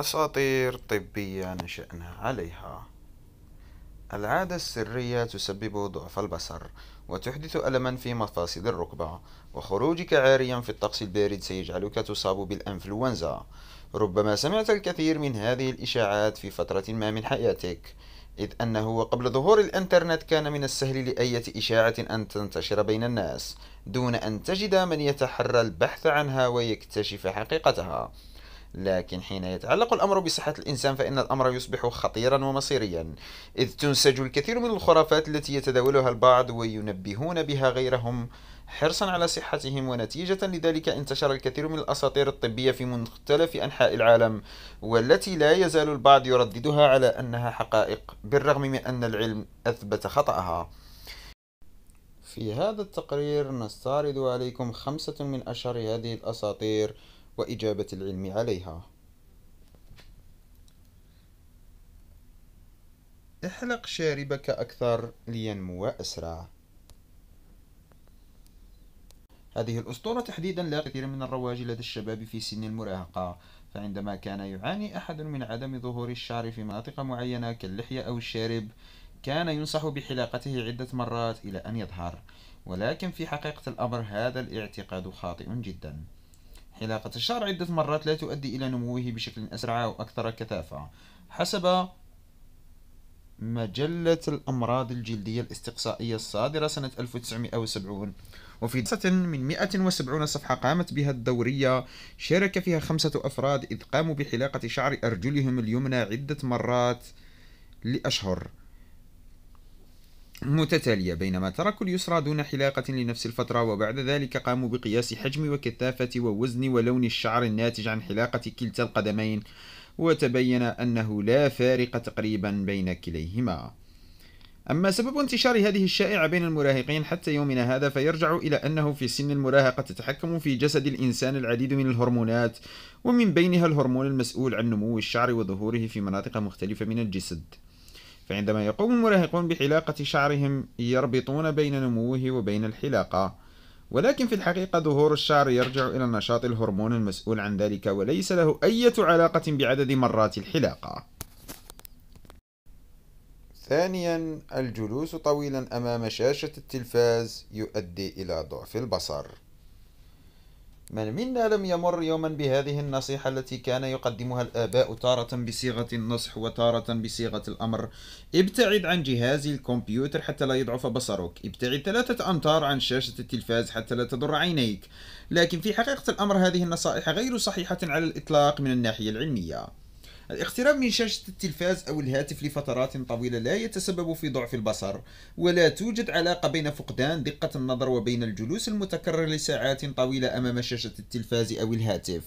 أساطير طبية نشأنا عليها العادة السرية تسبب ضعف البصر وتحدث ألما في مفاصل الركبة وخروجك عاريا في الطقس البارد سيجعلك تصاب بالأنفلونزا ربما سمعت الكثير من هذه الإشاعات في فترة ما من حياتك إذ أنه وقبل ظهور الإنترنت كان من السهل لأية إشاعة أن تنتشر بين الناس دون أن تجد من يتحرى البحث عنها ويكتشف حقيقتها لكن حين يتعلق الأمر بصحة الإنسان فإن الأمر يصبح خطيرا ومصيريا إذ تنسج الكثير من الخرافات التي يتداولها البعض وينبهون بها غيرهم حرصا على صحتهم ونتيجة لذلك انتشر الكثير من الأساطير الطبية في مختلف أنحاء العالم والتي لا يزال البعض يرددها على أنها حقائق بالرغم من أن العلم أثبت خطأها في هذا التقرير نستعرض عليكم خمسة من أشهر هذه الأساطير وإجابة العلم عليها احلق شاربك أكثر لينمو أسرع هذه الأسطورة تحديدا لا كثير من الرواج لدى الشباب في سن المراهقة فعندما كان يعاني أحد من عدم ظهور الشعر في مناطق معينة كاللحية أو الشارب كان ينصح بحلاقته عدة مرات إلى أن يظهر ولكن في حقيقة الأمر هذا الاعتقاد خاطئ جدا حلاقة الشعر عدة مرات لا تؤدي إلى نموه بشكل أسرع أو أكثر كثافة حسب مجلة الأمراض الجلدية الاستقصائية الصادرة سنة 1970 وفي دراسة من 170 صفحة قامت بها الدورية شارك فيها خمسة أفراد إذ قاموا بحلاقة شعر أرجلهم اليمنى عدة مرات لأشهر متتالية بينما تركوا اليسرى دون حلاقة لنفس الفترة وبعد ذلك قاموا بقياس حجم وكثافة ووزن ولون الشعر الناتج عن حلاقة كلتا القدمين وتبين أنه لا فارق تقريبا بين كليهما أما سبب انتشار هذه الشائعة بين المراهقين حتى يومنا هذا فيرجع إلى أنه في سن المراهقة تتحكم في جسد الإنسان العديد من الهرمونات ومن بينها الهرمون المسؤول عن نمو الشعر وظهوره في مناطق مختلفة من الجسد فعندما يقوم المراهقون بحلاقة شعرهم يربطون بين نموه وبين الحلاقة ولكن في الحقيقة ظهور الشعر يرجع إلى نشاط الهرمون المسؤول عن ذلك وليس له أي علاقة بعدد مرات الحلاقة ثانيا الجلوس طويلا أمام شاشة التلفاز يؤدي إلى ضعف البصر من منا لم يمر يوما بهذه النصيحة التي كان يقدمها الآباء تارة بصيغة النصح وتارة بصيغة الأمر ابتعد عن جهاز الكمبيوتر حتى لا يضعف بصرك ابتعد ثلاثة أمتار عن شاشة التلفاز حتى لا تضر عينيك لكن في حقيقة الأمر هذه النصائح غير صحيحة على الإطلاق من الناحية العلمية الاقتراب من شاشة التلفاز أو الهاتف لفترات طويلة لا يتسبب في ضعف البصر ولا توجد علاقة بين فقدان دقة النظر وبين الجلوس المتكرر لساعات طويلة أمام شاشة التلفاز أو الهاتف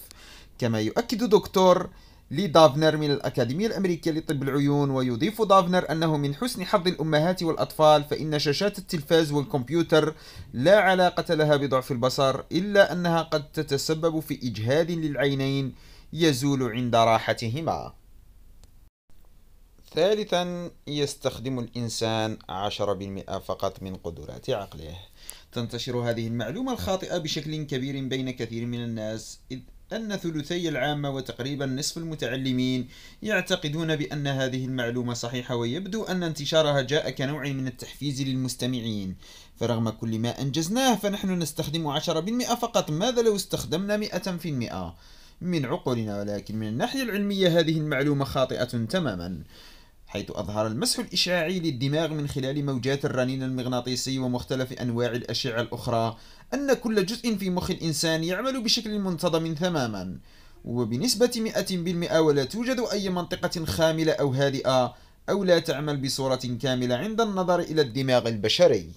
كما يؤكد دكتور لي دافنر من الأكاديمية الأمريكية لطب العيون ويضيف دافنر أنه من حسن حظ الأمهات والأطفال فإن شاشات التلفاز والكمبيوتر لا علاقة لها بضعف البصر إلا أنها قد تتسبب في إجهاد للعينين يزول عند راحتهما ثالثا يستخدم الإنسان 10% فقط من قدرات عقله تنتشر هذه المعلومة الخاطئة بشكل كبير بين كثير من الناس إذ أن ثلثي العامة وتقريبا نصف المتعلمين يعتقدون بأن هذه المعلومة صحيحة ويبدو أن انتشارها جاء كنوع من التحفيز للمستمعين فرغم كل ما أنجزناه فنحن نستخدم 10% فقط ماذا لو استخدمنا 100%؟ من عقولنا ولكن من الناحية العلمية هذه المعلومة خاطئة تماما حيث أظهر المسح الإشعاعي للدماغ من خلال موجات الرنين المغناطيسي ومختلف أنواع الأشعة الأخرى أن كل جزء في مخ الإنسان يعمل بشكل منتظم تماما وبنسبة 100% ولا توجد أي منطقة خاملة أو هادئة أو لا تعمل بصورة كاملة عند النظر إلى الدماغ البشري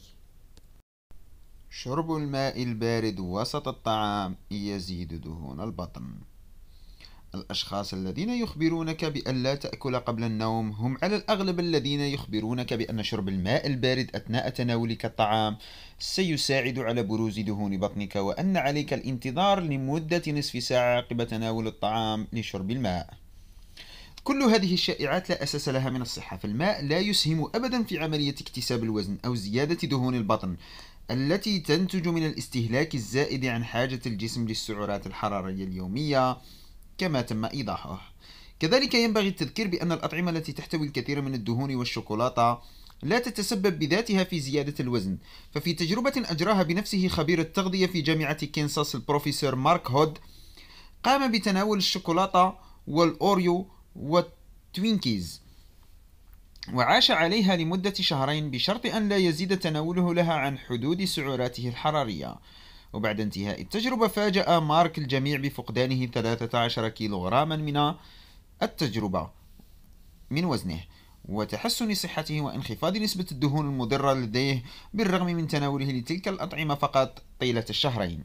شرب الماء البارد وسط الطعام يزيد دهون البطن الأشخاص الذين يخبرونك بأن لا تأكل قبل النوم هم على الأغلب الذين يخبرونك بأن شرب الماء البارد أثناء تناولك الطعام سيساعد على بروز دهون بطنك وأن عليك الانتظار لمدة نصف ساعة عقب تناول الطعام لشرب الماء كل هذه الشائعات لا أساس لها من الصحة فالماء لا يسهم أبدا في عملية اكتساب الوزن أو زيادة دهون البطن التي تنتج من الاستهلاك الزائد عن حاجة الجسم للسعرات الحرارية اليومية كما تم إيضاحه كذلك ينبغي التذكير بأن الأطعمة التي تحتوي الكثير من الدهون والشوكولاتة لا تتسبب بذاتها في زيادة الوزن ففي تجربة أجراها بنفسه خبير التغذية في جامعة كنساس البروفيسور مارك هود قام بتناول الشوكولاتة والأوريو والتوينكيز وعاش عليها لمدة شهرين بشرط أن لا يزيد تناوله لها عن حدود سعراته الحرارية وبعد انتهاء التجربة فاجأ مارك الجميع بفقدانه 13 كيلوغراما من التجربة من وزنه وتحسن صحته وانخفاض نسبة الدهون المضرة لديه بالرغم من تناوله لتلك الأطعمة فقط طيلة الشهرين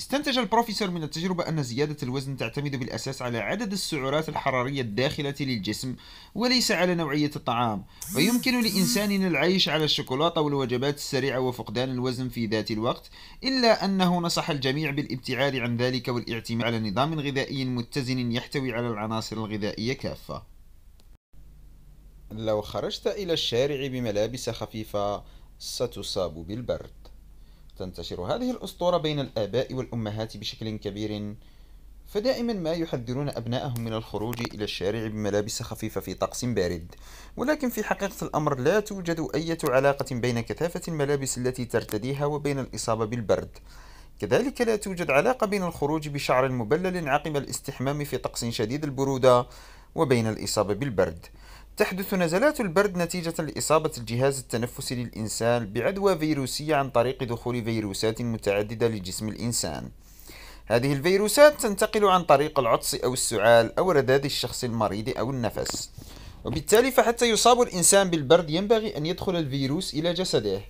استنتج البروفيسور من التجربة أن زيادة الوزن تعتمد بالأساس على عدد السعرات الحرارية الداخلة للجسم وليس على نوعية الطعام ويمكن لإنساننا العيش على الشوكولاتة والوجبات السريعة وفقدان الوزن في ذات الوقت إلا أنه نصح الجميع بالابتعاد عن ذلك والاعتماد على نظام غذائي متزن يحتوي على العناصر الغذائية كافة لو خرجت إلى الشارع بملابس خفيفة ستصاب بالبرد تنتشر هذه الأسطورة بين الآباء والأمهات بشكل كبير فدائما ما يحذرون أبنائهم من الخروج إلى الشارع بملابس خفيفة في طقس بارد ولكن في حقيقة الأمر لا توجد أي علاقة بين كثافة الملابس التي ترتديها وبين الإصابة بالبرد كذلك لا توجد علاقة بين الخروج بشعر مبلل عقب الاستحمام في طقس شديد البرودة وبين الإصابة بالبرد تحدث نزلات البرد نتيجة لإصابة الجهاز التنفسي للإنسان بعدوى فيروسية عن طريق دخول فيروسات متعددة لجسم الإنسان. هذه الفيروسات تنتقل عن طريق العطس أو السعال أو رذاذ الشخص المريض أو النفس. وبالتالي فحتى يصاب الإنسان بالبرد ينبغي أن يدخل الفيروس إلى جسده.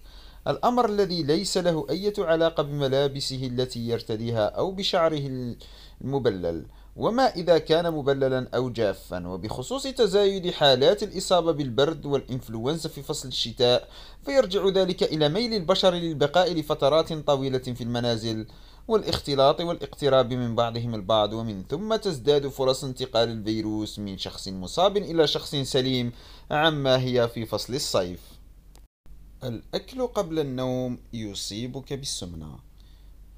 الأمر الذي ليس له أي علاقة بملابسه التي يرتديها أو بشعره المبلل. وما إذا كان مبللا أو جافا وبخصوص تزايد حالات الإصابة بالبرد والإنفلونزا في فصل الشتاء فيرجع ذلك إلى ميل البشر للبقاء لفترات طويلة في المنازل والاختلاط والاقتراب من بعضهم البعض ومن ثم تزداد فرص انتقال الفيروس من شخص مصاب إلى شخص سليم عما هي في فصل الصيف الأكل قبل النوم يصيبك بالسمنة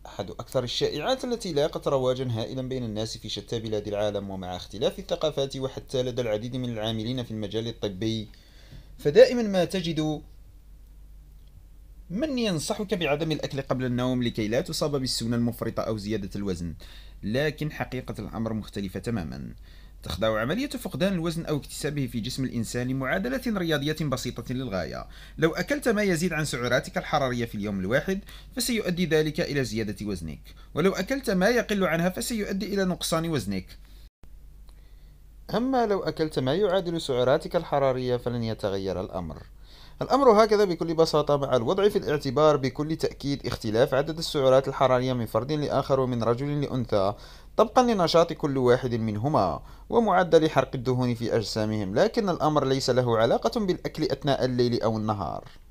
أحد أكثر الشائعات التي لاقت رواجا هائلا بين الناس في شتى بلاد العالم ومع اختلاف الثقافات وحتى لدى العديد من العاملين في المجال الطبي فدائما ما تجد من ينصحك بعدم الأكل قبل النوم لكي لا تصاب بالسمنة المفرطة أو زيادة الوزن لكن حقيقة الأمر مختلفة تماما تخضع عملية فقدان الوزن أو اكتسابه في جسم الإنسان لمعادلة رياضية بسيطة للغاية لو أكلت ما يزيد عن سعراتك الحرارية في اليوم الواحد فسيؤدي ذلك إلى زيادة وزنك ولو أكلت ما يقل عنها فسيؤدي إلى نقصان وزنك أما لو أكلت ما يعادل سعراتك الحرارية فلن يتغير الأمر الأمر هكذا بكل بساطة مع الوضع في الاعتبار بكل تأكيد اختلاف عدد السعرات الحرارية من فرد لآخر ومن رجل لأنثى طبقا لنشاط كل واحد منهما ومعدل حرق الدهون في أجسامهم لكن الأمر ليس له علاقة بالأكل أثناء الليل أو النهار